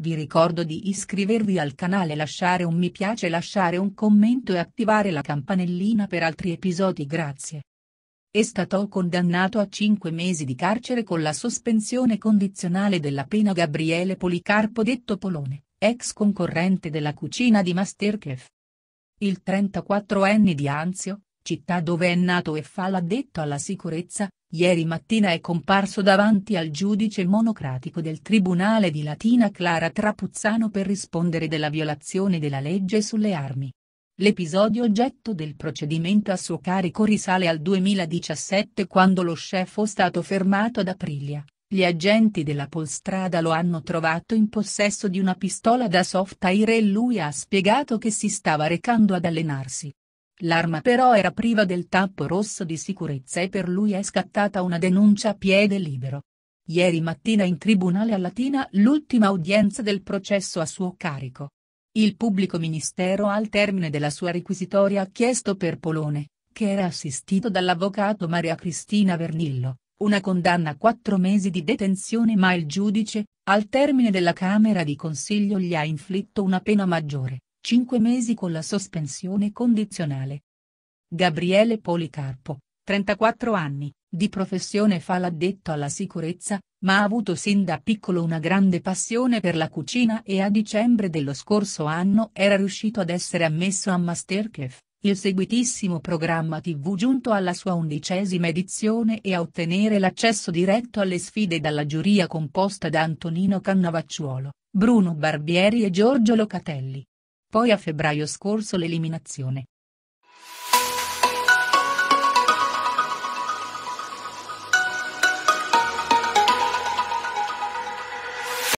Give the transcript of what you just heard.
Vi ricordo di iscrivervi al canale lasciare un mi piace lasciare un commento e attivare la campanellina per altri episodi grazie. È stato condannato a 5 mesi di carcere con la sospensione condizionale della pena Gabriele Policarpo detto Polone, ex concorrente della cucina di Masterchef. Il 34enne di Anzio, città dove è nato e fa l'addetto alla sicurezza, Ieri mattina è comparso davanti al giudice monocratico del Tribunale di Latina Clara Trapuzzano per rispondere della violazione della legge sulle armi. L'episodio oggetto del procedimento a suo carico risale al 2017 quando lo scefo è stato fermato ad Aprilia. Gli agenti della Polstrada lo hanno trovato in possesso di una pistola da soft air e lui ha spiegato che si stava recando ad allenarsi. L'arma però era priva del tappo rosso di sicurezza e per lui è scattata una denuncia a piede libero. Ieri mattina in tribunale a Latina l'ultima udienza del processo a suo carico. Il pubblico ministero al termine della sua requisitoria ha chiesto per Polone, che era assistito dall'avvocato Maria Cristina Vernillo, una condanna a quattro mesi di detenzione ma il giudice, al termine della Camera di Consiglio gli ha inflitto una pena maggiore, 5 mesi con la sospensione condizionale. Gabriele Policarpo, 34 anni, di professione fa l'addetto alla sicurezza, ma ha avuto sin da piccolo una grande passione per la cucina e a dicembre dello scorso anno era riuscito ad essere ammesso a Masterchef, il seguitissimo programma tv giunto alla sua undicesima edizione e a ottenere l'accesso diretto alle sfide dalla giuria composta da Antonino Cannavacciuolo, Bruno Barbieri e Giorgio Locatelli. Poi a febbraio scorso l'eliminazione,